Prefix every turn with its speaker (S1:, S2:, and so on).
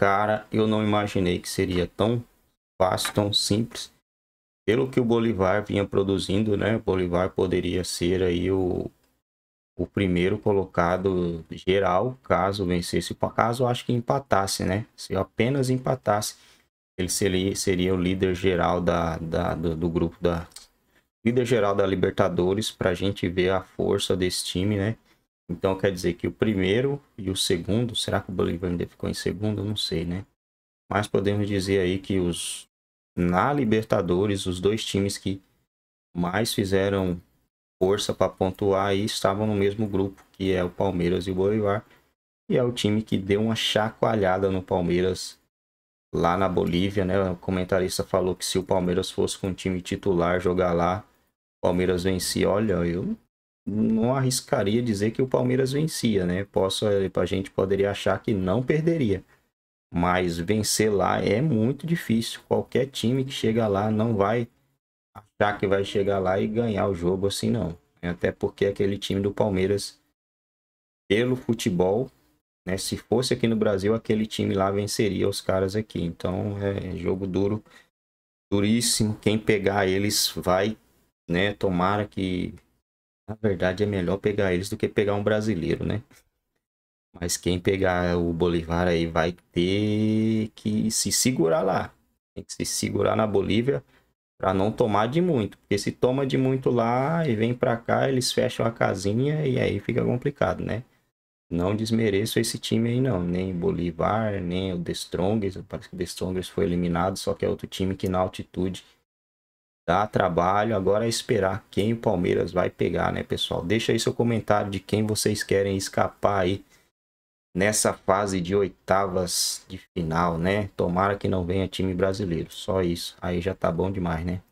S1: Cara, eu não imaginei que seria tão fácil, tão simples. Pelo que o Bolivar vinha produzindo, né? Bolivar poderia ser aí o, o primeiro colocado geral, caso vencesse. Caso eu acho que empatasse, né? Se apenas empatasse, ele seria, seria o líder geral da, da do, do grupo da... Líder geral da Libertadores, para a gente ver a força desse time, né? Então quer dizer que o primeiro e o segundo, será que o Bolívar ainda ficou em segundo? Eu não sei, né? Mas podemos dizer aí que os na Libertadores, os dois times que mais fizeram força para pontuar aí estavam no mesmo grupo, que é o Palmeiras e o Bolívar, e é o time que deu uma chacoalhada no Palmeiras lá na Bolívia, né? O comentarista falou que se o Palmeiras fosse com o time titular jogar lá, o Palmeiras vencia. Olha, eu não arriscaria dizer que o Palmeiras vencia, né? Posso, a gente poderia achar que não perderia. Mas vencer lá é muito difícil. Qualquer time que chega lá não vai achar que vai chegar lá e ganhar o jogo assim, não. Até porque aquele time do Palmeiras, pelo futebol, né? Se fosse aqui no Brasil, aquele time lá venceria os caras aqui. Então é jogo duro, duríssimo. Quem pegar eles vai, né? Tomara que na verdade, é melhor pegar eles do que pegar um brasileiro, né? Mas quem pegar o Bolivar aí vai ter que se segurar lá. Tem que se segurar na Bolívia para não tomar de muito. Porque se toma de muito lá e vem para cá, eles fecham a casinha e aí fica complicado, né? Não desmereço esse time aí não, nem Bolivar, nem o The Strongest, parece que o The Strongest foi eliminado, só que é outro time que na altitude Dá trabalho, agora é esperar quem o Palmeiras vai pegar, né, pessoal? Deixa aí seu comentário de quem vocês querem escapar aí nessa fase de oitavas de final, né? Tomara que não venha time brasileiro, só isso. Aí já tá bom demais, né?